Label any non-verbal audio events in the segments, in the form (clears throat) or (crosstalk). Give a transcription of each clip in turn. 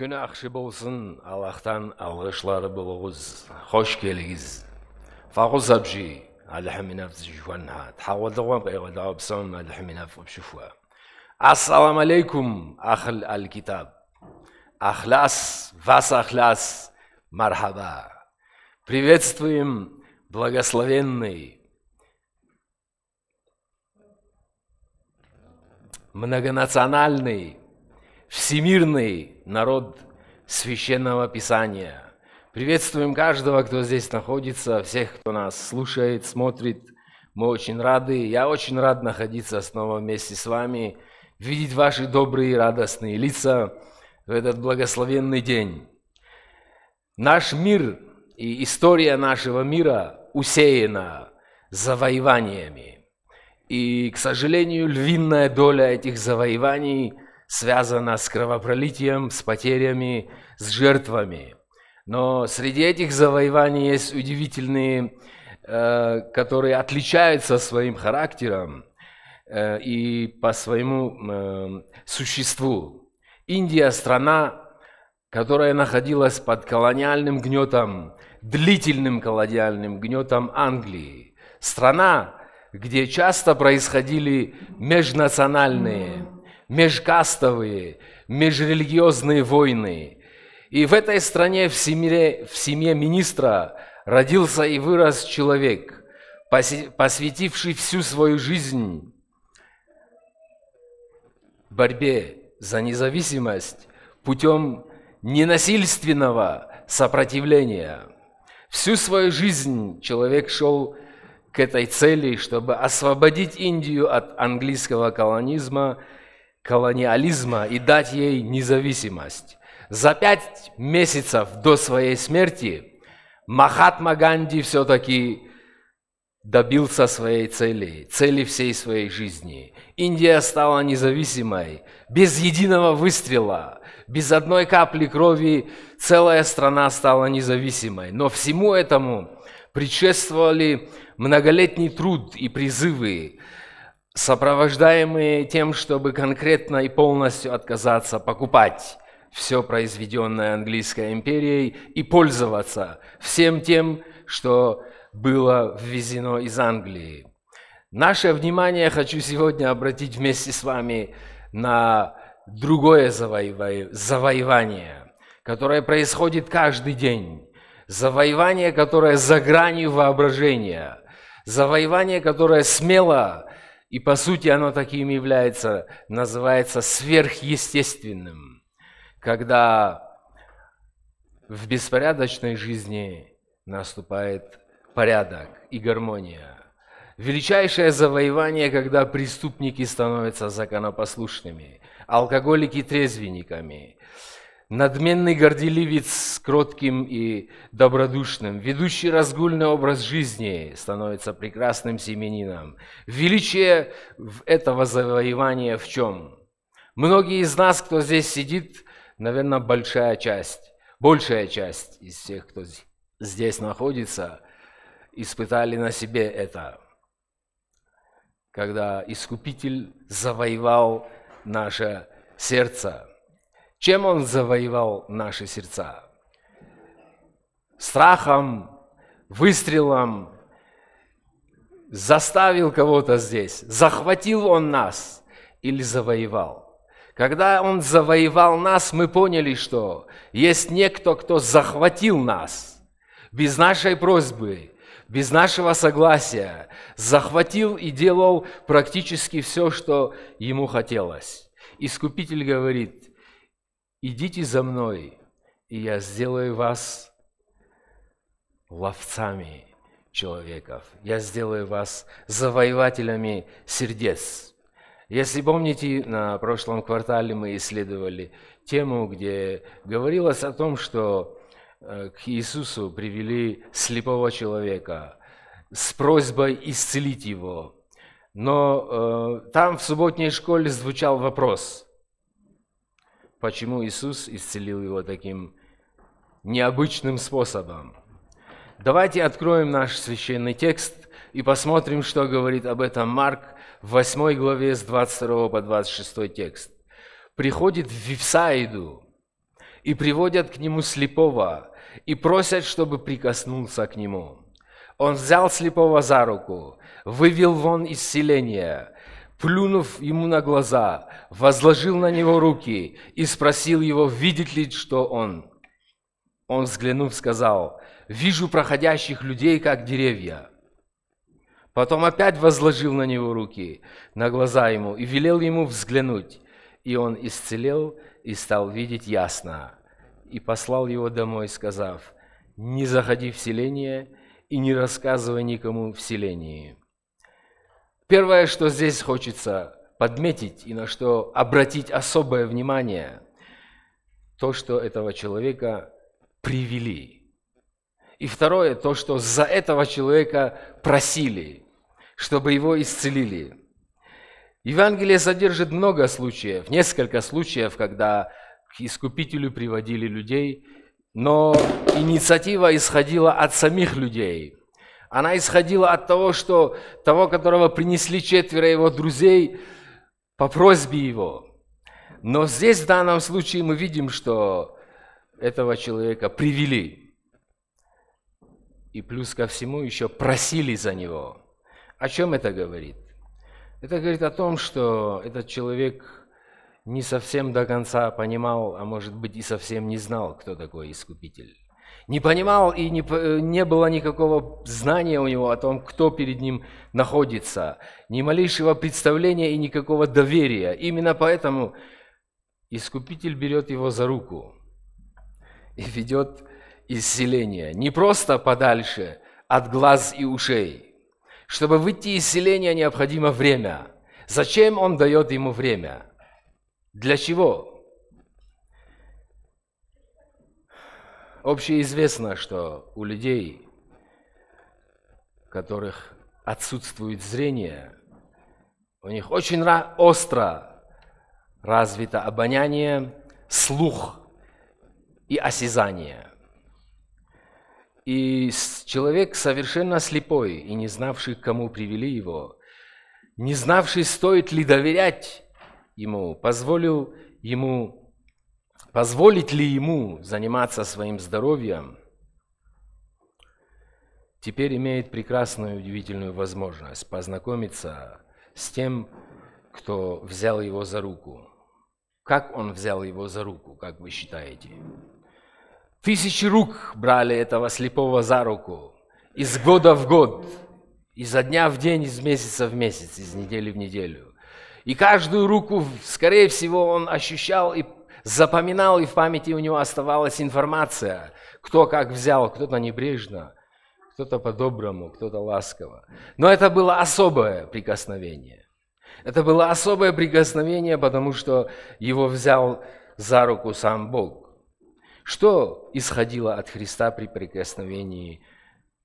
күнәкші болсын аллахтан алғышлары болыңыз қош келіңіз فغز بجي على حمينا في جوانها تحاول دوام غير دوام بسم على حمينا بشوفها السلام عليكم أخل الكتاب أخلاص вас أخلاص مرحبا Приветствуем благословенный многонациональный всемирный народ священного писания. Приветствуем каждого, кто здесь находится, всех, кто нас слушает, смотрит. Мы очень рады. Я очень рад находиться снова вместе с вами, видеть ваши добрые и радостные лица в этот благословенный день. Наш мир и история нашего мира усеяна завоеваниями. И, к сожалению, львиная доля этих завоеваний – связана с кровопролитием, с потерями, с жертвами. Но среди этих завоеваний есть удивительные, э, которые отличаются своим характером э, и по своему э, существу. Индия – страна, которая находилась под колониальным гнетом, длительным колониальным гнетом Англии. Страна, где часто происходили межнациональные межкастовые, межрелигиозные войны. И в этой стране, в семье, в семье министра, родился и вырос человек, посвятивший всю свою жизнь борьбе за независимость путем ненасильственного сопротивления. Всю свою жизнь человек шел к этой цели, чтобы освободить Индию от английского колонизма – колониализма и дать ей независимость. За пять месяцев до своей смерти Махатма Ганди все-таки добился своей цели, цели всей своей жизни. Индия стала независимой, без единого выстрела, без одной капли крови целая страна стала независимой. Но всему этому предшествовали многолетний труд и призывы, сопровождаемые тем, чтобы конкретно и полностью отказаться покупать все произведенное английской империей и пользоваться всем тем, что было ввезено из Англии. Наше внимание хочу сегодня обратить вместе с вами на другое завоевание, которое происходит каждый день. Завоевание, которое за гранью воображения. Завоевание, которое смело и по сути оно таким является, называется сверхъестественным, когда в беспорядочной жизни наступает порядок и гармония. Величайшее завоевание, когда преступники становятся законопослушными, алкоголики трезвенниками, надменный горделивец с кротким и добродушным, ведущий разгульный образ жизни становится прекрасным семенином. Величие этого завоевания в чем? Многие из нас, кто здесь сидит, наверное, большая часть, большая часть из всех, кто здесь находится, испытали на себе это, когда Искупитель завоевал наше сердце – чем он завоевал наши сердца? Страхом, выстрелом, заставил кого-то здесь, захватил он нас или завоевал. Когда он завоевал нас, мы поняли, что есть некто, кто захватил нас без нашей просьбы, без нашего согласия, захватил и делал практически все, что ему хотелось. Искупитель говорит, идите за мной, и я сделаю вас ловцами человеков. Я сделаю вас завоевателями сердец. Если помните, на прошлом квартале мы исследовали тему, где говорилось о том, что э, к Иисусу привели слепого человека с просьбой исцелить его. Но э, там в субботней школе звучал вопрос – почему Иисус исцелил его таким необычным способом. Давайте откроем наш священный текст и посмотрим, что говорит об этом Марк в 8 главе с 22 по 26 текст. Приходит в Вифсаиду и приводят к нему слепого и просят, чтобы прикоснулся к нему. Он взял слепого за руку, вывел вон исцеление плюнув ему на глаза, возложил на него руки и спросил его, видит ли, что он. Он, взглянув, сказал, «Вижу проходящих людей, как деревья». Потом опять возложил на него руки, на глаза ему, и велел ему взглянуть. И он исцелел и стал видеть ясно. И послал его домой, сказав, «Не заходи в селение и не рассказывай никому в селении». Первое, что здесь хочется подметить и на что обратить особое внимание, то, что этого человека привели. И второе, то, что за этого человека просили, чтобы его исцелили. Евангелие содержит много случаев, несколько случаев, когда к Искупителю приводили людей, но инициатива исходила от самих людей – она исходила от того, что того, которого принесли четверо его друзей по просьбе его. Но здесь в данном случае мы видим, что этого человека привели. И плюс ко всему еще просили за него. О чем это говорит? Это говорит о том, что этот человек не совсем до конца понимал, а может быть и совсем не знал, кто такой Искупитель не понимал и не, э, не было никакого знания у него о том, кто перед ним находится, ни малейшего представления и никакого доверия. Именно поэтому Искупитель берет его за руку и ведет исцеление. Не просто подальше от глаз и ушей. Чтобы выйти из селения, необходимо время. Зачем он дает ему время? Для чего? Общеизвестно, что у людей, у которых отсутствует зрение, у них очень остро развито обоняние, слух и осязание. И человек совершенно слепой и не знавший, к кому привели его, не знавший, стоит ли доверять ему, позволил ему Позволить ли ему заниматься своим здоровьем, теперь имеет прекрасную удивительную возможность познакомиться с тем, кто взял его за руку. Как он взял его за руку, как вы считаете? Тысячи рук брали этого слепого за руку из года в год, изо дня в день, из месяца в месяц, из недели в неделю. И каждую руку, скорее всего, он ощущал и запоминал, и в памяти у него оставалась информация, кто как взял, кто-то небрежно, кто-то по-доброму, кто-то ласково. Но это было особое прикосновение. Это было особое прикосновение, потому что его взял за руку сам Бог. Что исходило от Христа при прикосновении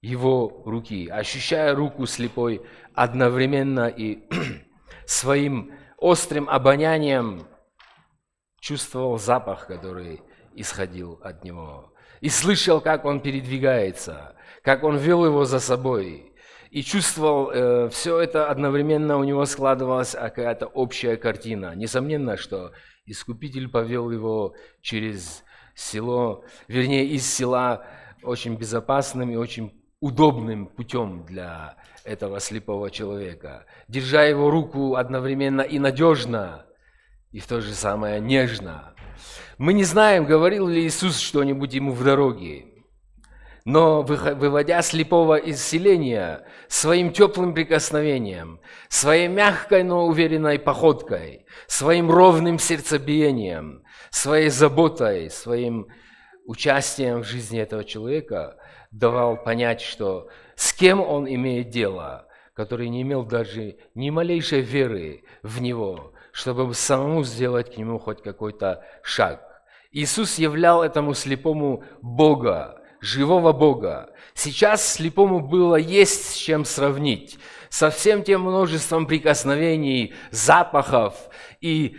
его руки, ощущая руку слепой одновременно и (clears throat) своим острым обонянием чувствовал запах, который исходил от него, и слышал, как он передвигается, как он вел его за собой, и чувствовал, э, все это одновременно у него складывалась а какая-то общая картина. Несомненно, что Искупитель повел его через село, вернее, из села очень безопасным и очень удобным путем для этого слепого человека, держа его руку одновременно и надежно, и в то же самое нежно. Мы не знаем, говорил ли Иисус что-нибудь ему в дороге, но выводя слепого из селения своим теплым прикосновением, своей мягкой, но уверенной походкой, своим ровным сердцебиением, своей заботой, своим участием в жизни этого человека, давал понять, что с кем он имеет дело, который не имел даже ни малейшей веры в него, чтобы самому сделать к нему хоть какой-то шаг. Иисус являл этому слепому Бога, живого Бога. Сейчас слепому было есть с чем сравнить, со всем тем множеством прикосновений, запахов и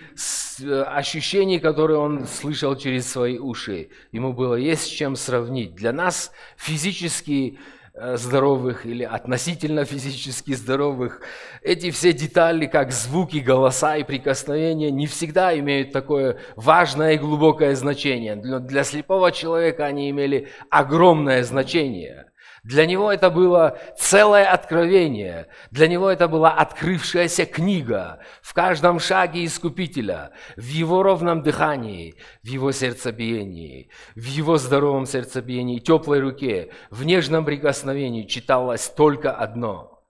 э, ощущений, которые он слышал через свои уши. Ему было есть с чем сравнить. Для нас физически Э, здоровых или относительно физически здоровых. Эти все детали, как звуки, голоса и прикосновения, не всегда имеют такое важное и глубокое значение. Но для слепого человека они имели огромное значение. Для него это было целое откровение, для него это была открывшаяся книга в каждом шаге Искупителя, в его ровном дыхании, в его сердцебиении, в его здоровом сердцебиении, теплой руке, в нежном прикосновении читалось только одно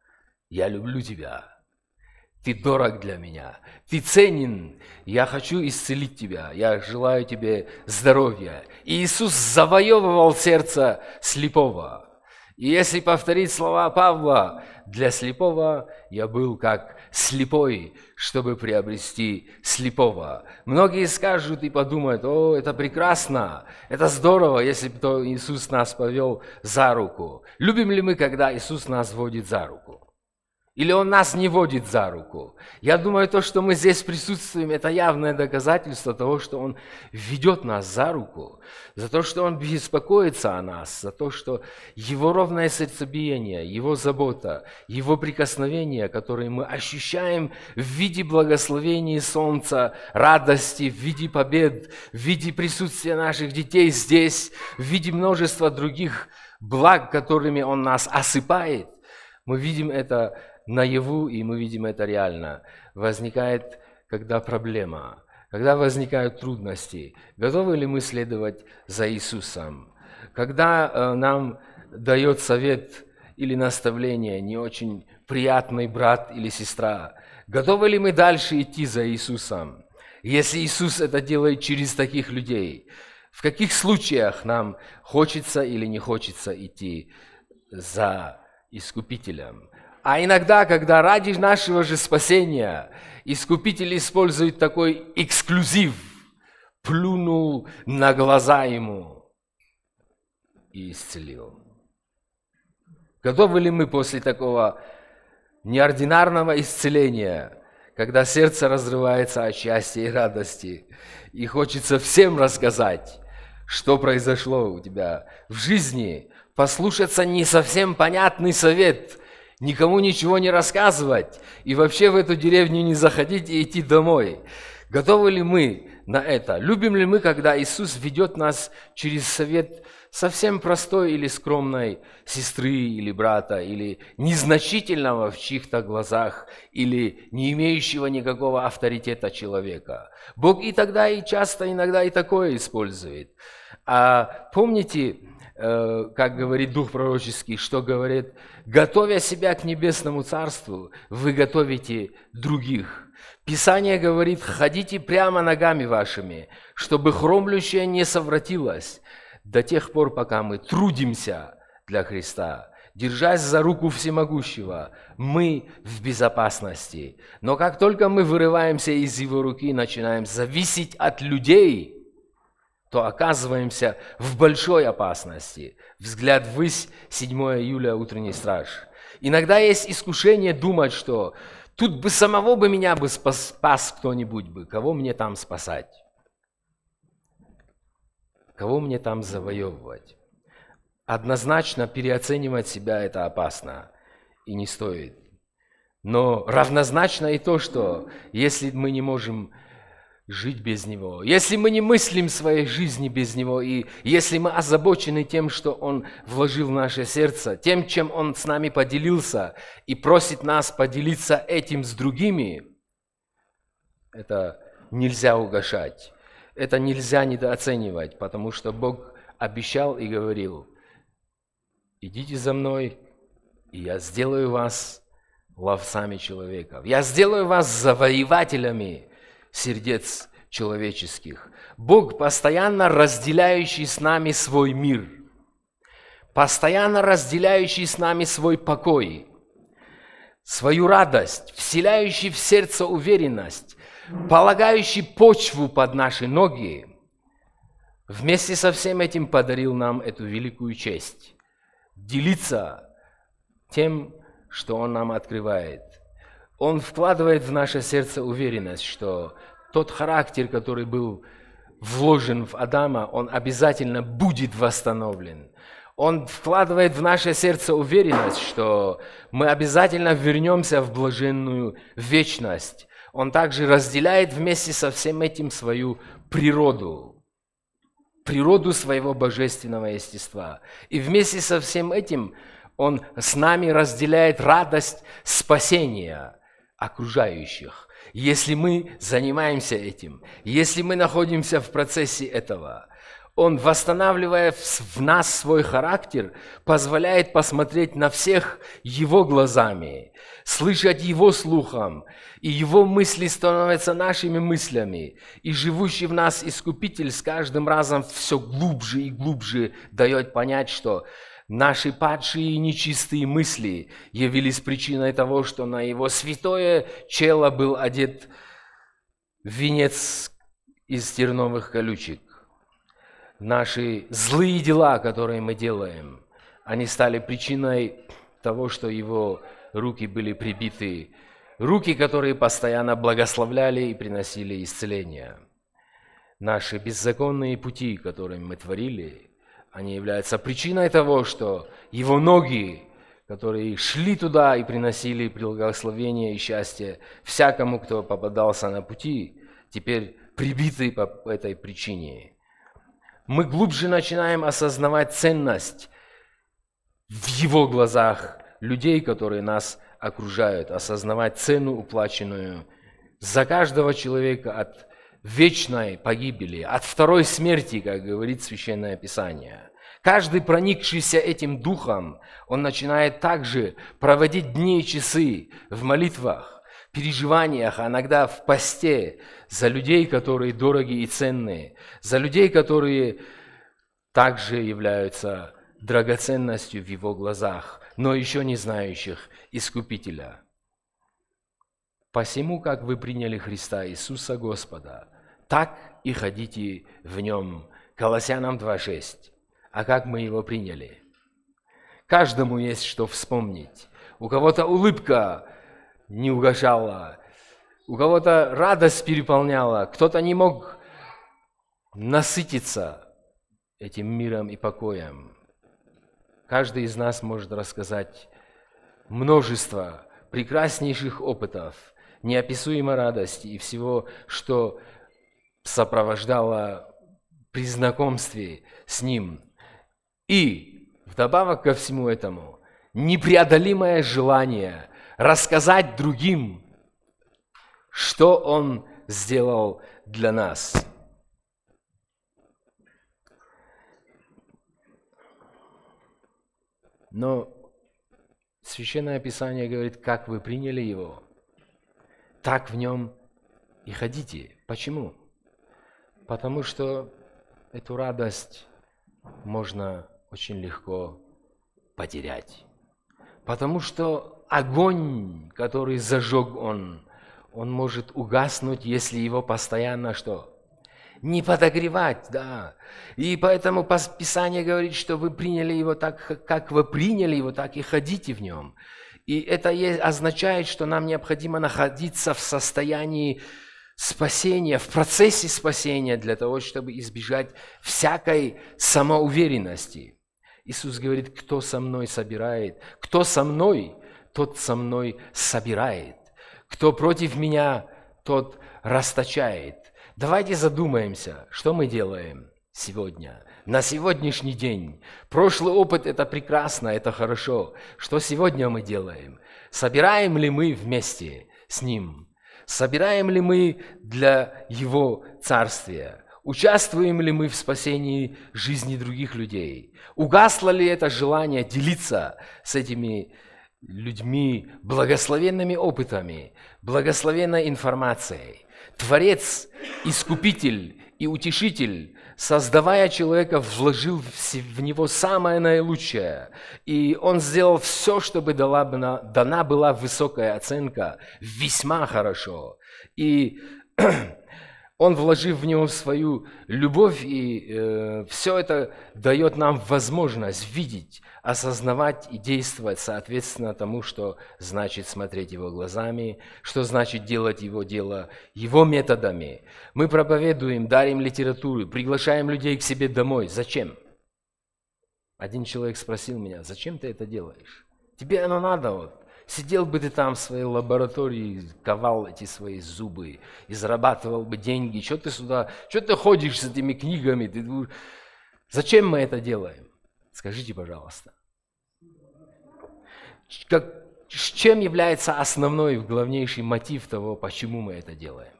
«Я люблю тебя». Ты дорог для меня, ты ценен, я хочу исцелить тебя, я желаю тебе здоровья. И Иисус завоевывал сердце слепого. И если повторить слова Павла, для слепого я был как слепой, чтобы приобрести слепого. Многие скажут и подумают, о, это прекрасно, это здорово, если бы Иисус нас повел за руку. Любим ли мы, когда Иисус нас водит за руку? Или Он нас не водит за руку. Я думаю, то, что мы здесь присутствуем, это явное доказательство того, что Он ведет нас за руку, за то, что Он беспокоится о нас, за то, что Его ровное сердцебиение, Его забота, Его прикосновение, которые мы ощущаем в виде благословений солнца, радости, в виде побед, в виде присутствия наших детей здесь, в виде множества других благ, которыми Он нас осыпает, мы видим это наяву, и мы видим это реально. Возникает, когда проблема, когда возникают трудности. Готовы ли мы следовать за Иисусом? Когда э, нам дает совет или наставление не очень приятный брат или сестра, готовы ли мы дальше идти за Иисусом? Если Иисус это делает через таких людей, в каких случаях нам хочется или не хочется идти за Искупителем? А иногда, когда ради нашего же спасения Искупитель использует такой эксклюзив, плюнул на глаза ему и исцелил. Готовы ли мы после такого неординарного исцеления, когда сердце разрывается от счастья и радости, и хочется всем рассказать, что произошло у тебя в жизни, послушаться не совсем понятный совет – никому ничего не рассказывать и вообще в эту деревню не заходить и идти домой. Готовы ли мы на это? Любим ли мы, когда Иисус ведет нас через совет совсем простой или скромной сестры или брата, или незначительного в чьих-то глазах, или не имеющего никакого авторитета человека. Бог и тогда, и часто, иногда и такое использует. А помните, Э, как говорит Дух Пророческий, что говорит, готовя себя к небесному царству, вы готовите других. Писание говорит, ходите прямо ногами вашими, чтобы хромлющее не совратилось до тех пор, пока мы трудимся для Христа, держась за руку всемогущего, мы в безопасности. Но как только мы вырываемся из его руки и начинаем зависеть от людей – то оказываемся в большой опасности. Взгляд ввысь, 7 июля, утренний страж. Иногда есть искушение думать, что тут бы самого бы меня бы спас, спас кто-нибудь бы, кого мне там спасать? Кого мне там завоевывать? Однозначно переоценивать себя это опасно и не стоит. Но равнозначно и то, что если мы не можем жить без Него, если мы не мыслим своей жизни без Него, и если мы озабочены тем, что Он вложил в наше сердце, тем, чем Он с нами поделился, и просит нас поделиться этим с другими, это нельзя угошать, это нельзя недооценивать, потому что Бог обещал и говорил, идите за мной, и я сделаю вас ловцами человеков, я сделаю вас завоевателями, сердец человеческих. Бог, постоянно разделяющий с нами свой мир, постоянно разделяющий с нами свой покой, свою радость, вселяющий в сердце уверенность, полагающий почву под наши ноги, вместе со всем этим подарил нам эту великую честь – делиться тем, что Он нам открывает – он вкладывает в наше сердце уверенность, что тот характер, который был вложен в Адама, он обязательно будет восстановлен. Он вкладывает в наше сердце уверенность, что мы обязательно вернемся в блаженную вечность. Он также разделяет вместе со всем этим свою природу, природу своего божественного естества. И вместе со всем этим он с нами разделяет радость спасения – окружающих, если мы занимаемся этим, если мы находимся в процессе этого. Он, восстанавливая в нас свой характер, позволяет посмотреть на всех Его глазами, слышать Его слухом, и Его мысли становятся нашими мыслями, и живущий в нас Искупитель с каждым разом все глубже и глубже дает понять, что Наши падшие и нечистые мысли явились причиной того, что на его святое чело был одет венец из терновых колючек. Наши злые дела, которые мы делаем, они стали причиной того, что его руки были прибиты, руки, которые постоянно благословляли и приносили исцеление. Наши беззаконные пути, которые мы творили, они являются причиной того, что его ноги, которые шли туда и приносили благословение и счастье всякому, кто попадался на пути, теперь прибиты по этой причине. Мы глубже начинаем осознавать ценность в его глазах людей, которые нас окружают, осознавать цену, уплаченную за каждого человека от вечной погибели, от второй смерти, как говорит Священное Писание. Каждый, проникшийся этим духом, он начинает также проводить дни и часы в молитвах, переживаниях, а иногда в посте за людей, которые дороги и ценные, за людей, которые также являются драгоценностью в его глазах, но еще не знающих Искупителя. Посему, как вы приняли Христа Иисуса Господа – так и ходите в нем. Колоссянам 2.6. А как мы его приняли? Каждому есть что вспомнить. У кого-то улыбка не угошала, у кого-то радость переполняла, кто-то не мог насытиться этим миром и покоем. Каждый из нас может рассказать множество прекраснейших опытов, неописуемой радости и всего, что сопровождала при знакомстве с Ним. И вдобавок ко всему этому, непреодолимое желание рассказать другим, что Он сделал для нас. Но Священное Писание говорит, как вы приняли Его, так в Нем и ходите. Почему? Потому что эту радость можно очень легко потерять. Потому что огонь, который зажег он, он может угаснуть, если его постоянно что? Не подогревать, да. И поэтому Писание говорит, что вы приняли его так, как вы приняли его, так и ходите в нем. И это означает, что нам необходимо находиться в состоянии спасения, в процессе спасения для того, чтобы избежать всякой самоуверенности. Иисус говорит, кто со мной собирает, кто со мной, тот со мной собирает, кто против меня, тот расточает. Давайте задумаемся, что мы делаем сегодня, на сегодняшний день. Прошлый опыт – это прекрасно, это хорошо. Что сегодня мы делаем? Собираем ли мы вместе с Ним? Собираем ли мы для Его Царствия? Участвуем ли мы в спасении жизни других людей? Угасло ли это желание делиться с этими людьми благословенными опытами, благословенной информацией? Творец, Искупитель и Утешитель создавая человека, вложил в него самое наилучшее. И он сделал все, чтобы дана была высокая оценка, весьма хорошо. И он, вложив в него свою любовь, и э, все это дает нам возможность видеть, осознавать и действовать соответственно тому, что значит смотреть его глазами, что значит делать его дело его методами. Мы проповедуем, дарим литературу, приглашаем людей к себе домой. Зачем? Один человек спросил меня, зачем ты это делаешь? Тебе оно надо, вот, Сидел бы ты там в своей лаборатории, ковал эти свои зубы и зарабатывал бы деньги. Что ты сюда, что ты ходишь с этими книгами? Ты... Зачем мы это делаем? Скажите, пожалуйста. Как, чем является основной и главнейший мотив того, почему мы это делаем?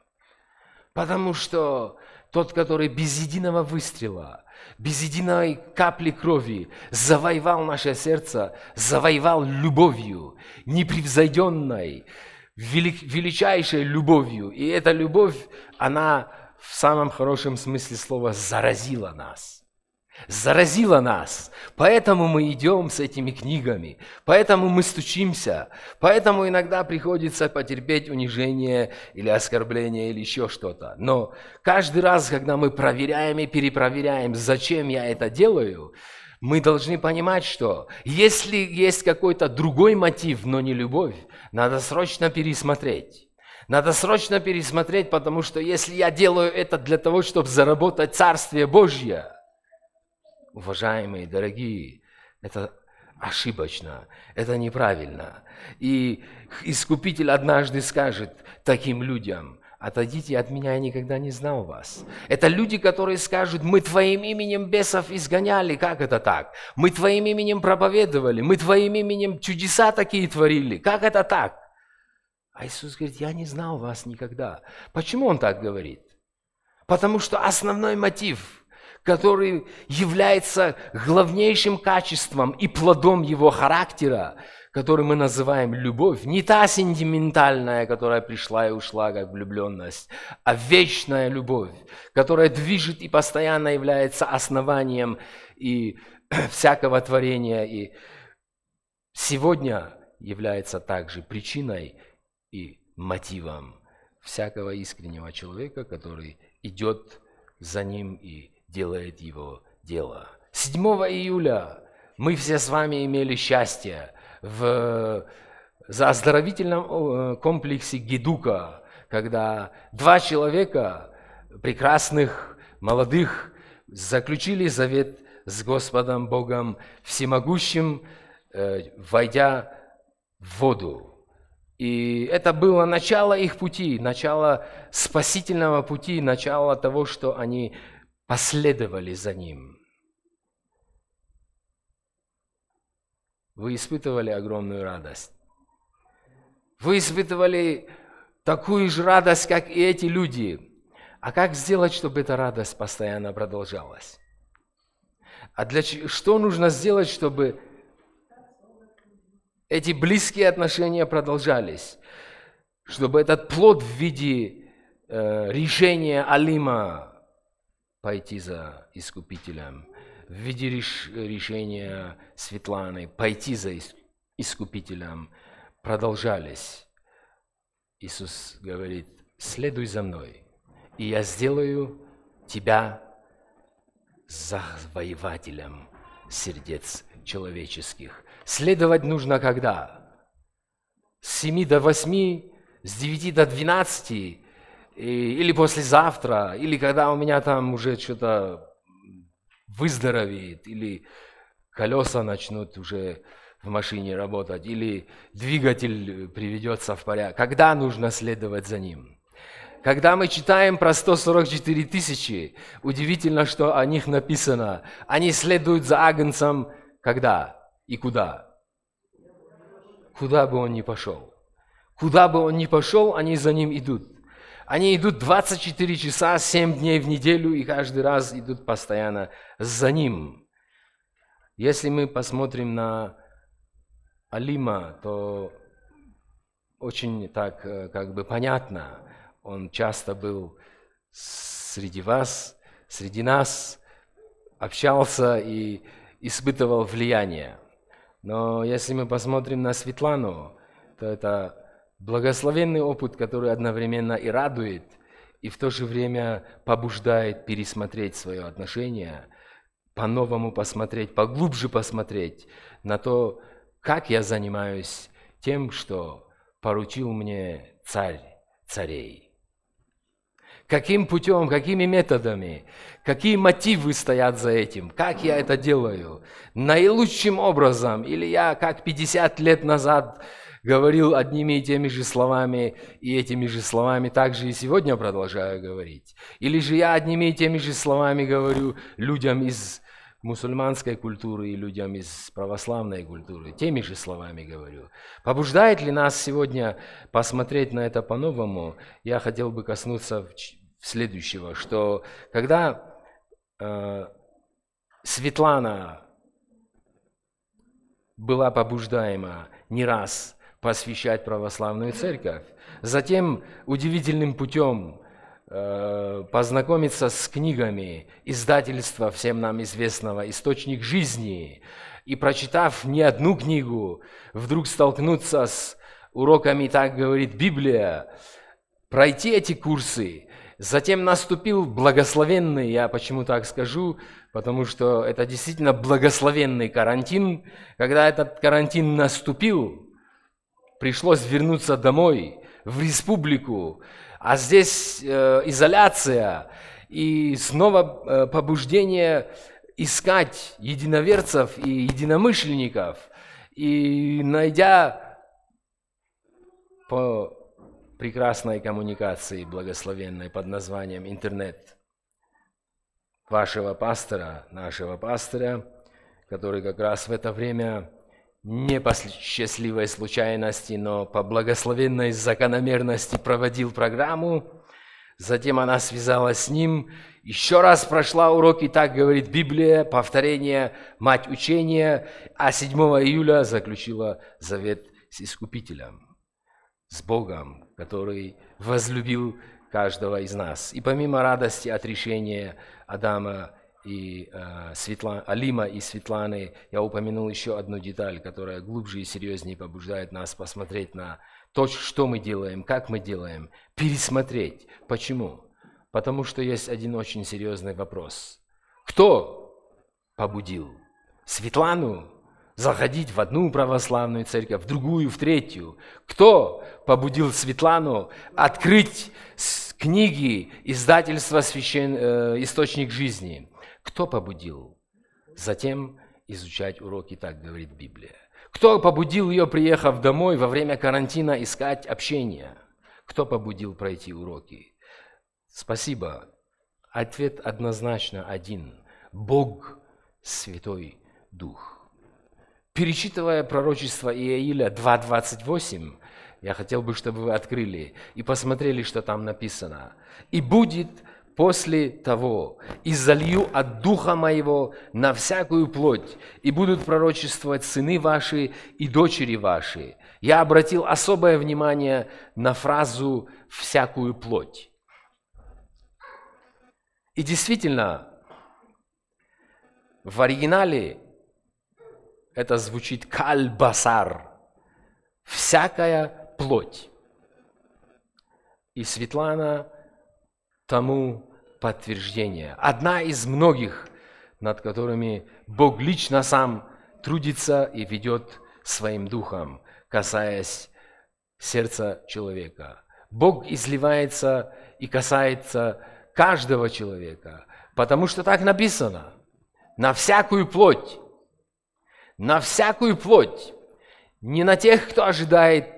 Потому что тот, который без единого выстрела, без единой капли крови завоевал наше сердце, завоевал любовью, непревзойденной, величайшей любовью. И эта любовь, она в самом хорошем смысле слова заразила нас заразила нас. Поэтому мы идем с этими книгами, поэтому мы стучимся, поэтому иногда приходится потерпеть унижение или оскорбление или еще что-то. Но каждый раз, когда мы проверяем и перепроверяем, зачем я это делаю, мы должны понимать, что если есть какой-то другой мотив, но не любовь, надо срочно пересмотреть. Надо срочно пересмотреть, потому что если я делаю это для того, чтобы заработать Царствие Божье – уважаемые, дорогие, это ошибочно, это неправильно. И Искупитель однажды скажет таким людям, отойдите от меня, я никогда не знал вас. Это люди, которые скажут, мы твоим именем бесов изгоняли, как это так? Мы твоим именем проповедовали, мы твоим именем чудеса такие творили, как это так? А Иисус говорит, я не знал вас никогда. Почему Он так говорит? Потому что основной мотив который является главнейшим качеством и плодом его характера, который мы называем любовь, не та сентиментальная, которая пришла и ушла, как влюбленность, а вечная любовь, которая движет и постоянно является основанием и (clears throat) всякого творения, и сегодня является также причиной и мотивом всякого искреннего человека, который идет за ним и делает его дело. 7 июля мы все с вами имели счастье в зооздоровительном э, комплексе Гедука, когда два человека, прекрасных, молодых, заключили завет с Господом Богом всемогущим, э, войдя в воду. И это было начало их пути, начало спасительного пути, начало того, что они последовали за Ним. Вы испытывали огромную радость. Вы испытывали такую же радость, как и эти люди. А как сделать, чтобы эта радость постоянно продолжалась? А для что нужно сделать, чтобы эти близкие отношения продолжались? Чтобы этот плод в виде э, решения Алима пойти за Искупителем, в виде решения Светланы пойти за Искупителем продолжались. Иисус говорит, следуй за мной, и я сделаю тебя завоевателем сердец человеческих. Следовать нужно когда? С 7 до 8, с 9 до 12, и, или послезавтра, или когда у меня там уже что-то выздоровеет, или колеса начнут уже в машине работать, или двигатель э, приведется в порядок. Когда нужно следовать за ним? Когда мы читаем про 144 тысячи, удивительно, что о них написано. Они следуют за Агнцем когда и куда? Куда бы он ни пошел. Куда бы он ни пошел, они за ним идут. Они идут 24 часа, 7 дней в неделю и каждый раз идут постоянно за ним. Если мы посмотрим на Алима, то очень так э, как бы понятно, он часто был среди вас, среди нас, общался и испытывал влияние. Но если мы посмотрим на Светлану, то это благословенный опыт, который одновременно и радует, и в то же время побуждает пересмотреть свое отношение, по-новому посмотреть, поглубже посмотреть на то, как я занимаюсь тем, что поручил мне царь царей. Каким путем, какими методами, какие мотивы стоят за этим, как я это делаю, наилучшим образом, или я, как 50 лет назад, говорил одними и теми же словами, и этими же словами также и сегодня продолжаю говорить. Или же я одними и теми же словами говорю людям из мусульманской культуры и людям из православной культуры, теми же словами говорю. Побуждает ли нас сегодня посмотреть на это по-новому? Я хотел бы коснуться следующего, что когда э, Светлана была побуждаема не раз посвящать православную церковь. Затем удивительным путем э, познакомиться с книгами издательства всем нам известного «Источник жизни». И прочитав не одну книгу, вдруг столкнуться с уроками «Так говорит Библия», пройти эти курсы. Затем наступил благословенный, я почему так скажу, потому что это действительно благословенный карантин. Когда этот карантин наступил, пришлось вернуться домой, в республику, а здесь э, изоляция и снова э, побуждение искать единоверцев и единомышленников. И найдя по прекрасной коммуникации благословенной под названием интернет вашего пастора, нашего пастора, который как раз в это время не по счастливой случайности, но по благословенной закономерности проводил программу. Затем она связалась с ним, еще раз прошла урок, и так говорит Библия, повторение, мать учения, а 7 июля заключила завет с Искупителем, с Богом, который возлюбил каждого из нас. И помимо радости от решения Адама и э, Светла... Алима и Светланы, я упомянул еще одну деталь, которая глубже и серьезнее побуждает нас посмотреть на то, что мы делаем, как мы делаем, пересмотреть. Почему? Потому что есть один очень серьезный вопрос. Кто побудил Светлану заходить в одну православную церковь, в другую, в третью? Кто побудил Светлану открыть книги издательства «Священ... Э, «Источник жизни»? Кто побудил? Затем изучать уроки, так говорит Библия. Кто побудил ее, приехав домой во время карантина, искать общение? Кто побудил пройти уроки? Спасибо. Ответ однозначно один. Бог, Святой Дух. Перечитывая пророчество Иаиля 2.28, я хотел бы, чтобы вы открыли и посмотрели, что там написано. «И будет после того, и залью от Духа Моего на всякую плоть, и будут пророчествовать сыны ваши и дочери ваши. Я обратил особое внимание на фразу «всякую плоть». И действительно, в оригинале это звучит «кальбасар» – «всякая плоть». И Светлана тому подтверждение. Одна из многих, над которыми Бог лично сам трудится и ведет своим духом, касаясь сердца человека. Бог изливается и касается каждого человека, потому что так написано. На всякую плоть, на всякую плоть, не на тех, кто ожидает,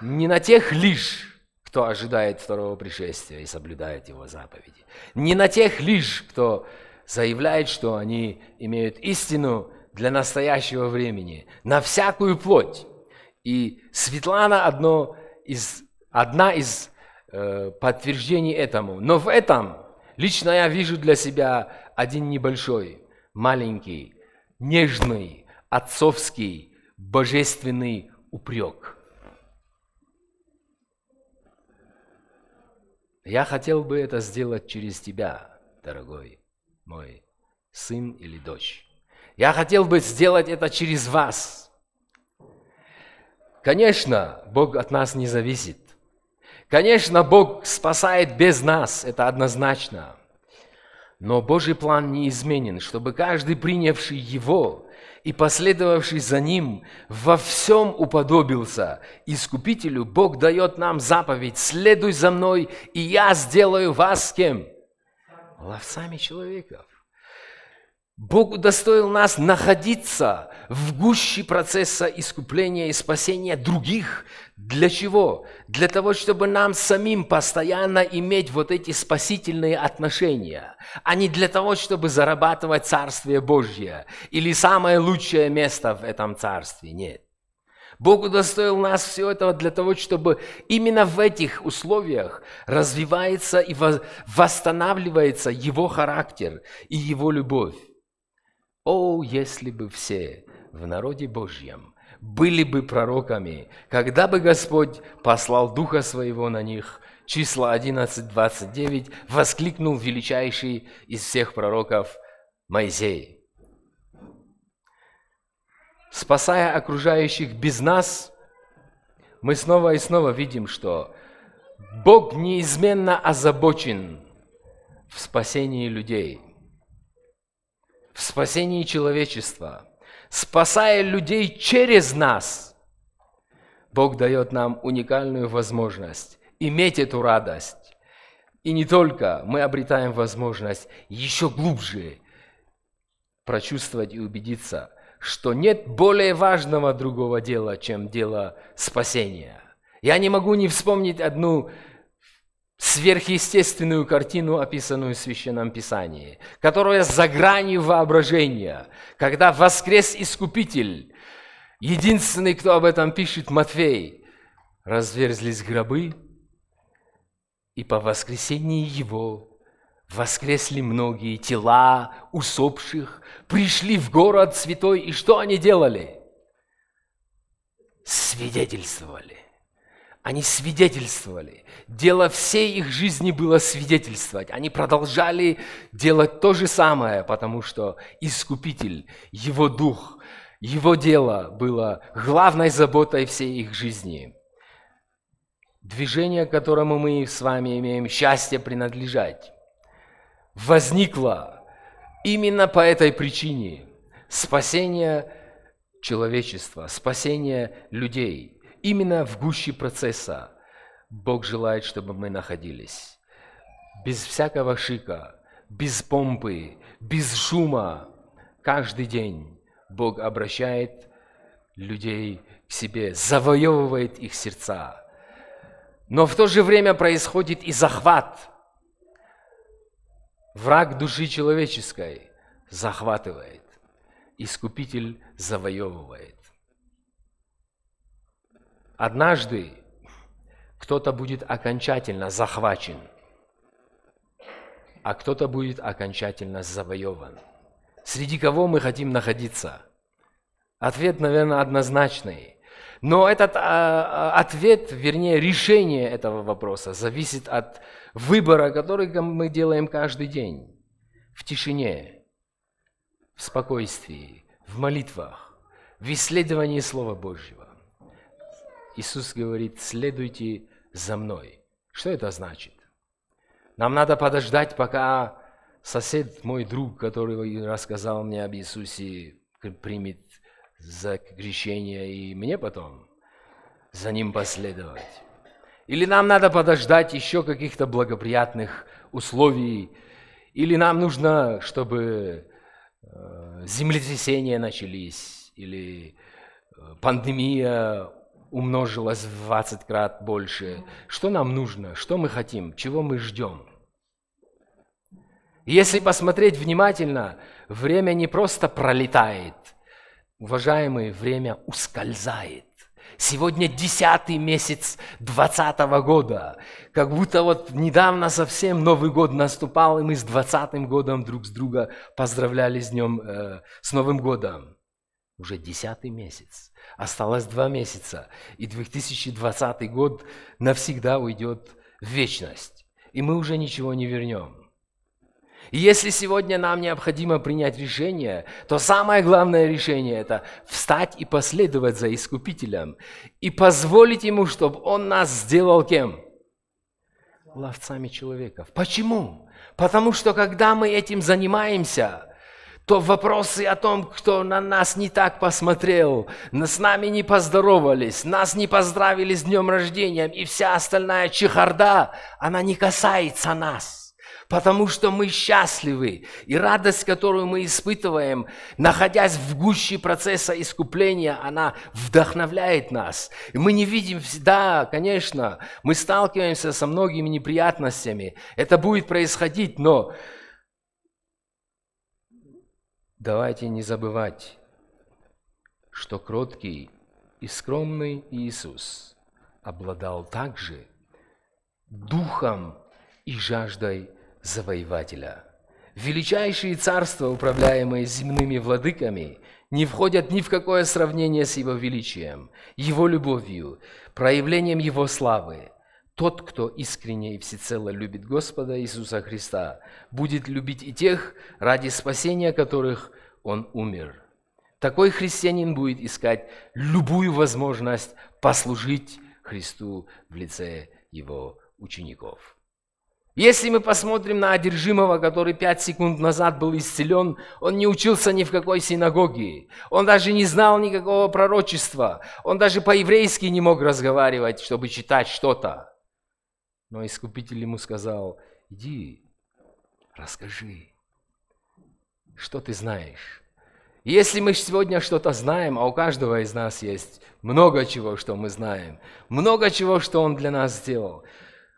не на тех лишь, кто ожидает второго пришествия и соблюдает его заповеди. Не на тех лишь, кто заявляет, что они имеют истину для настоящего времени, на всякую плоть. И Светлана одно из, одна из э, подтверждений этому. Но в этом лично я вижу для себя один небольшой, маленький, нежный, отцовский, божественный упрек – Я хотел бы это сделать через тебя, дорогой мой сын или дочь. Я хотел бы сделать это через вас. Конечно, Бог от нас не зависит. Конечно, Бог спасает без нас, это однозначно. Но Божий план не изменен, чтобы каждый, принявший Его, и последовавший за Ним, во всем уподобился. Искупителю Бог дает нам заповедь «Следуй за мной, и я сделаю вас кем?» Ловцами человеков. Бог удостоил нас находиться в гуще процесса искупления и спасения других, для чего? Для того, чтобы нам самим постоянно иметь вот эти спасительные отношения, а не для того, чтобы зарабатывать Царствие Божье или самое лучшее место в этом Царстве. Нет. Бог удостоил нас все этого для того, чтобы именно в этих условиях развивается и восстанавливается Его характер и Его любовь. О, если бы все в народе Божьем – были бы пророками, когда бы Господь послал Духа Своего на них, числа 11.29, воскликнул величайший из всех пророков Моисей. Спасая окружающих без нас, мы снова и снова видим, что Бог неизменно озабочен в спасении людей, в спасении человечества – спасая людей через нас, Бог дает нам уникальную возможность иметь эту радость. И не только мы обретаем возможность еще глубже прочувствовать и убедиться, что нет более важного другого дела, чем дело спасения. Я не могу не вспомнить одну сверхъестественную картину, описанную в Священном Писании, которая за гранью воображения, когда воскрес Искупитель, единственный, кто об этом пишет, Матфей, разверзлись гробы, и по воскресении его воскресли многие тела усопших, пришли в город святой, и что они делали? Свидетельствовали – они свидетельствовали. Дело всей их жизни было свидетельствовать. Они продолжали делать то же самое, потому что Искупитель, Его Дух, Его дело было главной заботой всей их жизни. Движение, которому мы с вами имеем счастье принадлежать, возникло именно по этой причине. Спасение человечества, спасение людей – именно в гуще процесса Бог желает, чтобы мы находились. Без всякого шика, без помпы, без шума. Каждый день Бог обращает людей к себе, завоевывает их сердца. Но в то же время происходит и захват. Враг души человеческой захватывает, искупитель завоевывает. Однажды кто-то будет окончательно захвачен, а кто-то будет окончательно завоеван. Среди кого мы хотим находиться? Ответ, наверное, однозначный. Но этот а, а, ответ, вернее, решение этого вопроса зависит от выбора, который мы делаем каждый день. В тишине, в спокойствии, в молитвах, в исследовании Слова Божьего. Иисус говорит, следуйте за мной. Что это значит? Нам надо подождать, пока сосед, мой друг, который рассказал мне об Иисусе, примет за крещение и мне потом за ним последовать. Или нам надо подождать еще каких-то благоприятных условий, или нам нужно, чтобы э, землетрясения начались, или э, пандемия умножилось в 20 крат больше. Что нам нужно? Что мы хотим? Чего мы ждем? Если посмотреть внимательно, время не просто пролетает. Уважаемые, время ускользает. Сегодня десятый месяц двадцатого года. Как будто вот недавно совсем Новый год наступал, и мы с двадцатым годом друг с друга поздравляли с днем, э, с Новым годом. Уже десятый месяц. Осталось два месяца, и 2020 год навсегда уйдет в вечность, и мы уже ничего не вернем. И если сегодня нам необходимо принять решение, то самое главное решение – это встать и последовать за Искупителем и позволить Ему, чтобы Он нас сделал кем? Ловцами человеков. Почему? Потому что когда мы этим занимаемся – то вопросы о том, кто на нас не так посмотрел, с нами не поздоровались, нас не поздравили с днем рождения и вся остальная чехарда, она не касается нас, потому что мы счастливы, и радость, которую мы испытываем, находясь в гуще процесса искупления, она вдохновляет нас. И мы не видим, да, конечно, мы сталкиваемся со многими неприятностями, это будет происходить, но Давайте не забывать, что кроткий и скромный Иисус обладал также духом и жаждой завоевателя. Величайшие царства, управляемые земными владыками, не входят ни в какое сравнение с Его величием, Его любовью, проявлением Его славы, тот, кто искренне и всецело любит Господа Иисуса Христа, будет любить и тех, ради спасения которых он умер. Такой христианин будет искать любую возможность послужить Христу в лице его учеников. Если мы посмотрим на одержимого, который пять секунд назад был исцелен, он не учился ни в какой синагоге, он даже не знал никакого пророчества, он даже по-еврейски не мог разговаривать, чтобы читать что-то. Но Искупитель ему сказал, иди, расскажи, что ты знаешь. если мы сегодня что-то знаем, а у каждого из нас есть много чего, что мы знаем, много чего, что Он для нас сделал,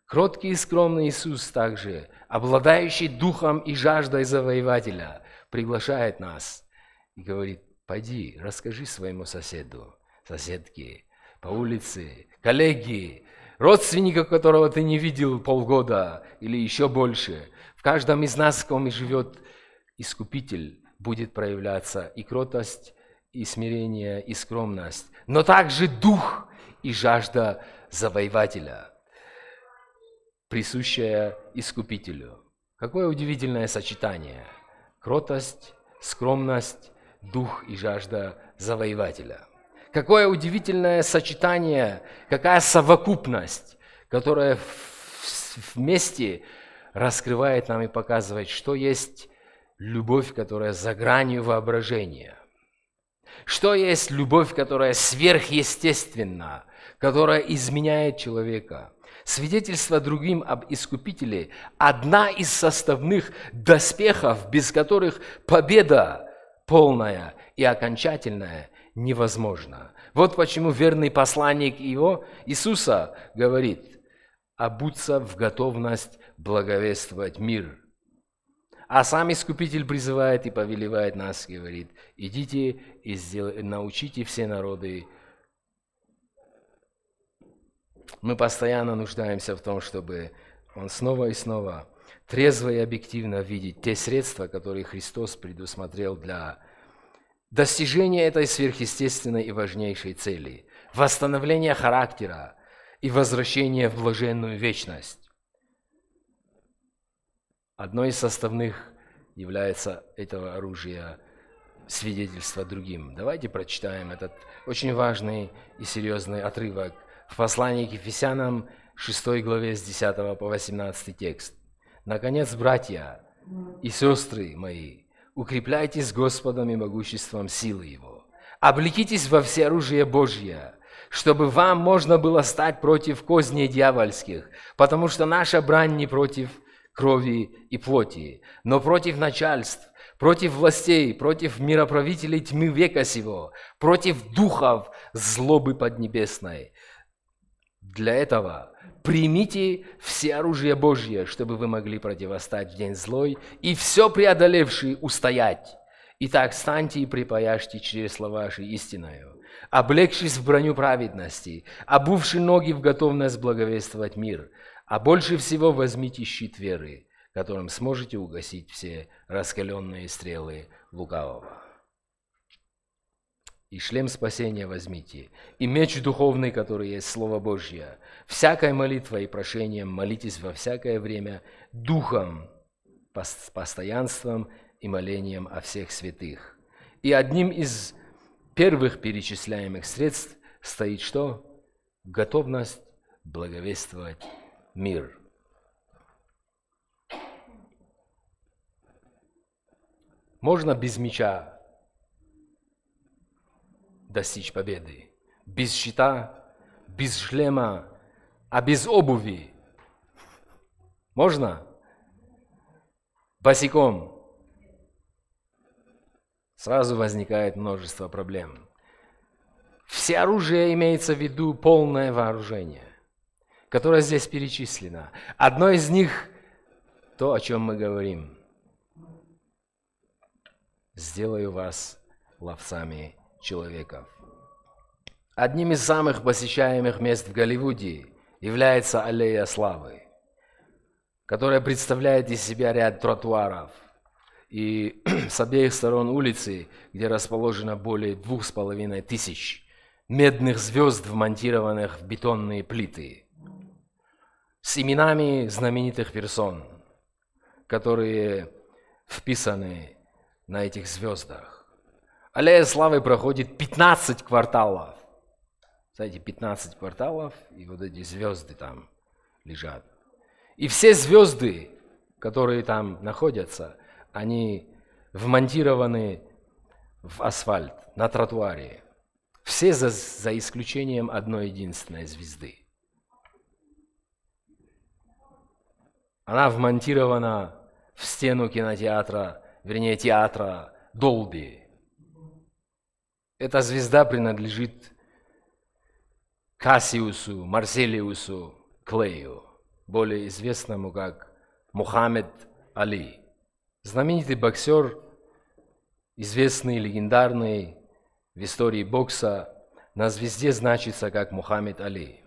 кроткий и скромный Иисус также, обладающий духом и жаждой завоевателя, приглашает нас и говорит, пойди, расскажи своему соседу, соседке, по улице, коллеге, родственника, которого ты не видел полгода или еще больше. В каждом из нас, в ком и живет Искупитель, будет проявляться и кротость, и смирение, и скромность, но также дух и жажда завоевателя, присущая Искупителю. Какое удивительное сочетание! Кротость, скромность, дух и жажда завоевателя – какое удивительное сочетание, какая совокупность, которая вместе раскрывает нам и показывает, что есть любовь, которая за гранью воображения, что есть любовь, которая сверхъестественна, которая изменяет человека. Свидетельство другим об Искупителе – одна из составных доспехов, без которых победа полная и окончательная невозможно. Вот почему верный посланник Его Иисуса говорит, обуться в готовность благовествовать мир. А сам Искупитель призывает и повелевает нас, говорит, идите и научите все народы. Мы постоянно нуждаемся в том, чтобы он снова и снова трезво и объективно видеть те средства, которые Христос предусмотрел для достижение этой сверхъестественной и важнейшей цели, восстановление характера и возвращение в блаженную вечность. Одной из составных является этого оружия свидетельство другим. Давайте прочитаем этот очень важный и серьезный отрывок в послании к Ефесянам 6 главе с 10 по 18 текст. «Наконец, братья и сестры мои, укрепляйтесь Господом и могуществом силы Его. Облекитесь во все оружие Божье, чтобы вам можно было стать против козней дьявольских, потому что наша брань не против крови и плоти, но против начальств, против властей, против мироправителей тьмы века сего, против духов злобы поднебесной. Для этого – примите все оружие Божье, чтобы вы могли противостать в день злой и все преодолевшие устоять. Итак, станьте и припаяшьте чресла ваши истинное, облегшись в броню праведности, обувши ноги в готовность благовествовать мир, а больше всего возьмите щит веры, которым сможете угасить все раскаленные стрелы лукавого. И шлем спасения возьмите, и меч духовный, который есть Слово Божье – Всякой молитвой и прошением молитесь во всякое время Духом, с постоянством и молением о всех святых. И одним из первых перечисляемых средств стоит что? Готовность благовествовать мир. Можно без меча достичь победы, без щита, без шлема, а без обуви. Можно? Босиком. Сразу возникает множество проблем. Все оружие имеется в виду полное вооружение, которое здесь перечислено. Одно из них – то, о чем мы говорим. «Сделаю вас ловцами человеков». Одним из самых посещаемых мест в Голливуде – является аллея славы, которая представляет из себя ряд тротуаров и (clears throat) с обеих сторон улицы, где расположено более двух с половиной тысяч медных звезд, вмонтированных в бетонные плиты, с именами знаменитых персон, которые вписаны на этих звездах. Аллея славы проходит 15 кварталов знаете, 15 кварталов, и вот эти звезды там лежат. И все звезды, которые там находятся, они вмонтированы в асфальт, на тротуаре. Все за, за исключением одной единственной звезды. Она вмонтирована в стену кинотеатра, вернее, театра Долби. Эта звезда принадлежит Кассиусу, Марселиусу Клею, более известному как Мухаммед Али. Знаменитый боксер, известный, легендарный в истории бокса, на звезде значится как Мухаммед Али.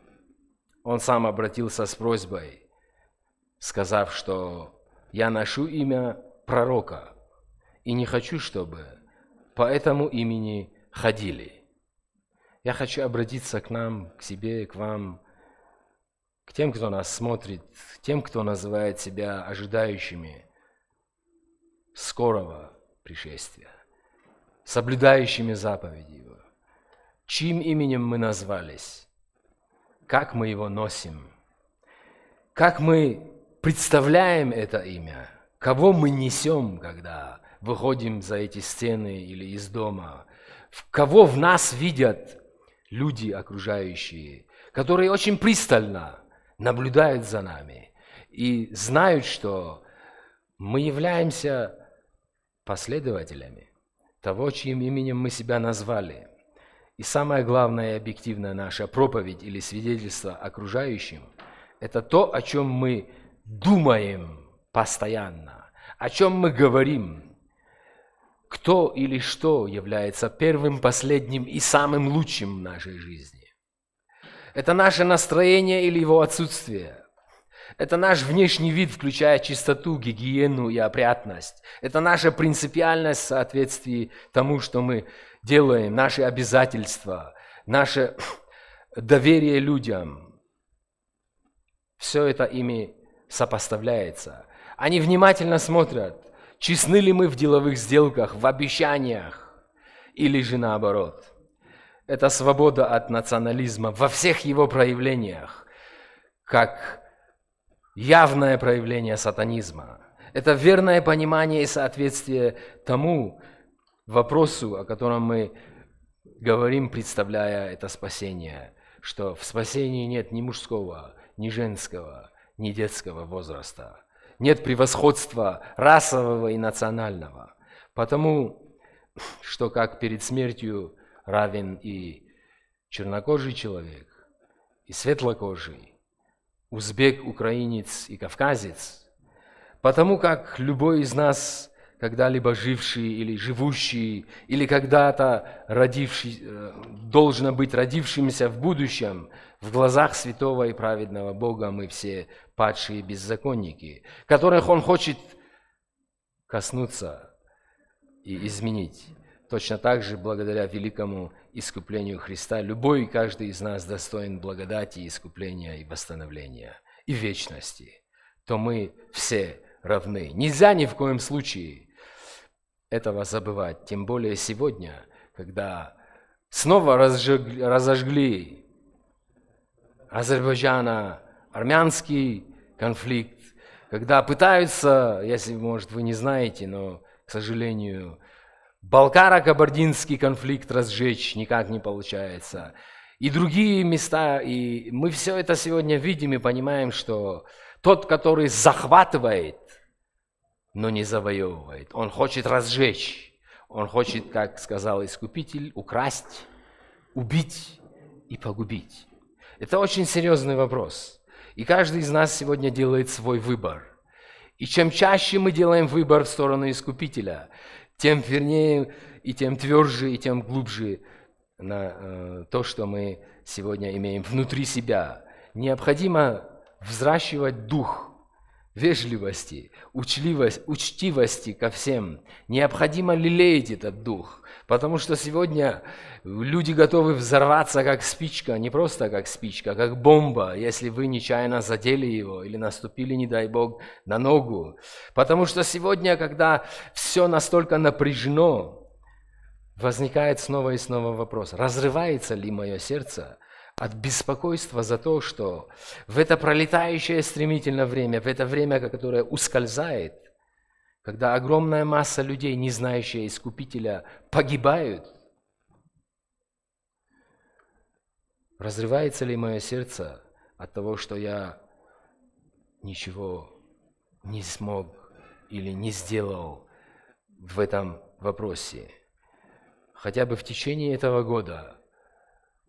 Он сам обратился с просьбой, сказав, что «я ношу имя пророка и не хочу, чтобы по этому имени ходили». Я хочу обратиться к нам, к себе, к вам, к тем, кто нас смотрит, к тем, кто называет себя ожидающими скорого пришествия, соблюдающими заповеди Его. Чьим именем мы назвались? Как мы его носим? Как мы представляем это имя? Кого мы несем, когда выходим за эти стены или из дома? В кого в нас видят люди окружающие, которые очень пристально наблюдают за нами и знают, что мы являемся последователями того, чьим именем мы себя назвали. И самое главное и объективная наша проповедь или свидетельство окружающим – это то, о чем мы думаем постоянно, о чем мы говорим, кто или что является первым, последним и самым лучшим в нашей жизни. Это наше настроение или его отсутствие. Это наш внешний вид, включая чистоту, гигиену и опрятность. Это наша принципиальность в соответствии тому, что мы делаем, наши обязательства, наше (clears throat) доверие людям. Все это ими сопоставляется. Они внимательно смотрят, Честны ли мы в деловых сделках, в обещаниях? Или же наоборот? Это свобода от национализма во всех его проявлениях, как явное проявление сатанизма. Это верное понимание и соответствие тому вопросу, о котором мы говорим, представляя это спасение, что в спасении нет ни мужского, ни женского, ни детского возраста – нет превосходства расового и национального, потому что как перед смертью равен и чернокожий человек, и светлокожий, узбек, украинец и кавказец, потому как любой из нас, когда-либо живший или живущий, или когда-то родивший, э, должен быть родившимся в будущем, в глазах святого и праведного Бога мы все падшие беззаконники, которых Он хочет коснуться и изменить. Точно так же, благодаря великому искуплению Христа, любой и каждый из нас достоин благодати, искупления и восстановления, и вечности. То мы все равны. Нельзя ни в коем случае этого забывать, тем более сегодня, когда снова разжиг, разожгли Азербайджана армянский конфликт, когда пытаются, если, может, вы не знаете, но, к сожалению, Балкаро-Кабардинский конфликт разжечь никак не получается. И другие места, и мы все это сегодня видим и понимаем, что тот, который захватывает, но не завоевывает, он хочет разжечь, он хочет, как сказал Искупитель, украсть, убить и погубить. Это очень серьезный вопрос. И каждый из нас сегодня делает свой выбор. И чем чаще мы делаем выбор в сторону Искупителя, тем вернее и тем тверже и тем глубже на э, то, что мы сегодня имеем внутри себя. Необходимо взращивать дух вежливости, учливость, учтивости ко всем. Необходимо лелеять этот дух, потому что сегодня люди готовы взорваться как спичка, не просто как спичка, как бомба, если вы нечаянно задели его или наступили, не дай бог, на ногу. Потому что сегодня, когда все настолько напряжено, возникает снова и снова вопрос, разрывается ли мое сердце от беспокойства за то, что в это пролетающее стремительно время, в это время, которое ускользает, когда огромная масса людей, не знающая Искупителя, погибают, разрывается ли мое сердце от того, что я ничего не смог или не сделал в этом вопросе. Хотя бы в течение этого года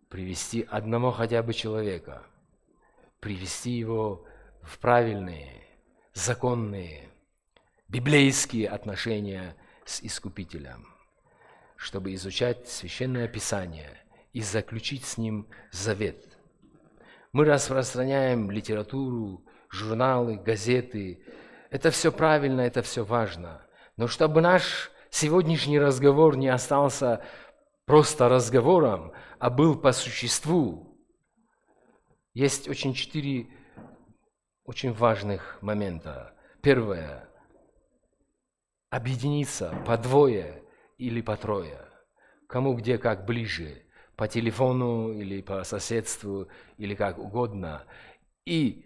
привести одного хотя бы человека, привести его в правильные, законные, библейские отношения с Искупителем, чтобы изучать Священное Писание и заключить с ним завет. Мы распространяем литературу, журналы, газеты. Это все правильно, это все важно. Но чтобы наш сегодняшний разговор не остался просто разговором, а был по существу. Есть очень четыре очень важных момента. Первое – объединиться по двое или по трое. Кому где как ближе, по телефону или по соседству, или как угодно. И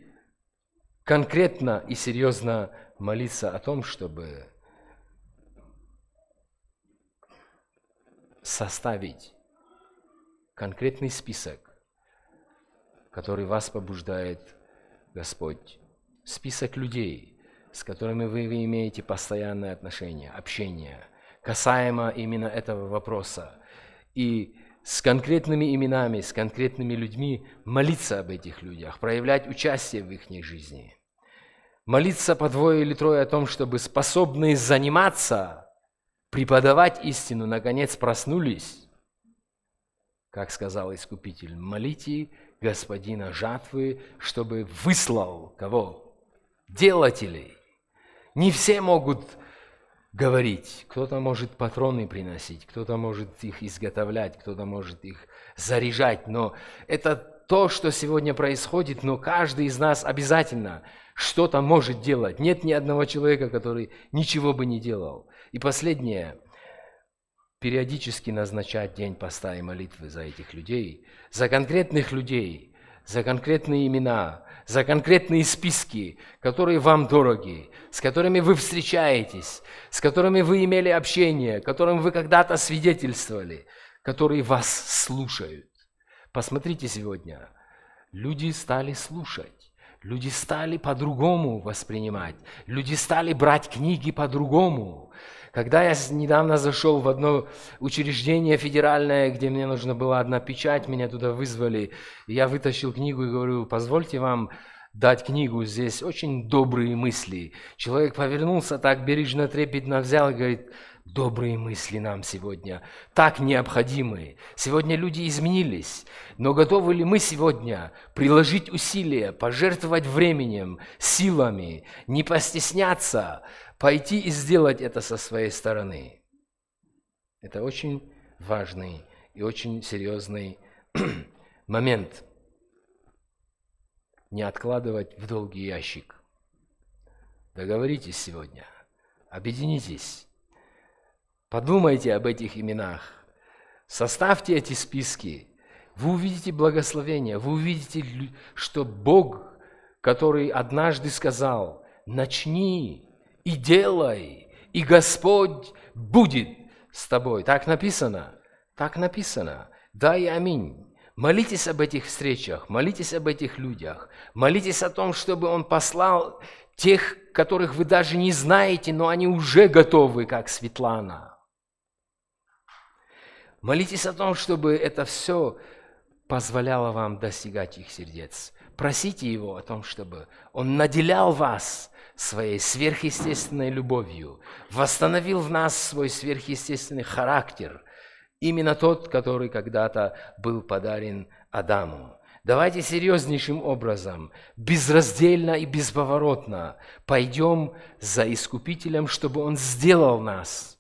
конкретно и серьезно молиться о том, чтобы составить конкретный список, который вас побуждает Господь. Список людей, с которыми вы, имеете постоянное отношение, общение, касаемо именно этого вопроса. И с конкретными именами, с конкретными людьми молиться об этих людях, проявлять участие в их жизни. Молиться по двое или трое о том, чтобы способные заниматься преподавать истину, наконец проснулись. Как сказал Искупитель, молите Господина жатвы, чтобы выслал кого? Делателей. Не все могут говорить, кто-то может патроны приносить, кто-то может их изготовлять, кто-то может их заряжать, но это то, что сегодня происходит, но каждый из нас обязательно что-то может делать. Нет ни одного человека, который ничего бы не делал. И последнее. Периодически назначать день поста и молитвы за этих людей, за конкретных людей, за конкретные имена, за конкретные списки, которые вам дороги, с которыми вы встречаетесь, с которыми вы имели общение, которым вы когда-то свидетельствовали, которые вас слушают. Посмотрите сегодня, люди стали слушать, люди стали по-другому воспринимать, люди стали брать книги по-другому. Когда я недавно зашел в одно учреждение федеральное, где мне нужна была одна печать, меня туда вызвали, я вытащил книгу и говорю, позвольте вам дать книгу, здесь очень добрые мысли. Человек повернулся так бережно, трепетно взял и говорит, добрые мысли нам сегодня так необходимы. Сегодня люди изменились, но готовы ли мы сегодня приложить усилия, пожертвовать временем, силами, не постесняться, пойти и сделать это со своей стороны. Это очень важный и очень серьезный (clears throat) момент. Не откладывать в долгий ящик. Договоритесь сегодня, объединитесь, подумайте об этих именах, составьте эти списки, вы увидите благословение, вы увидите, что Бог, который однажды сказал, начни и делай, и Господь будет с тобой. Так написано, так написано. Дай аминь. Молитесь об этих встречах, молитесь об этих людях, молитесь о том, чтобы Он послал тех, которых вы даже не знаете, но они уже готовы, как Светлана. Молитесь о том, чтобы это все позволяло вам достигать их сердец. Просите Его о том, чтобы Он наделял вас своей сверхъестественной любовью, восстановил в нас свой сверхъестественный характер, именно тот, который когда-то был подарен Адаму. Давайте серьезнейшим образом, безраздельно и бесповоротно пойдем за Искупителем, чтобы Он сделал нас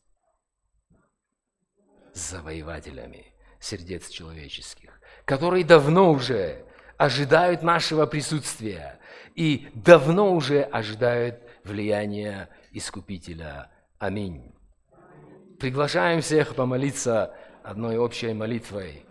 завоевателями сердец человеческих, которые давно уже ожидают нашего присутствия – и давно уже ожидают влияния Искупителя. Аминь. Приглашаем всех помолиться одной общей молитвой.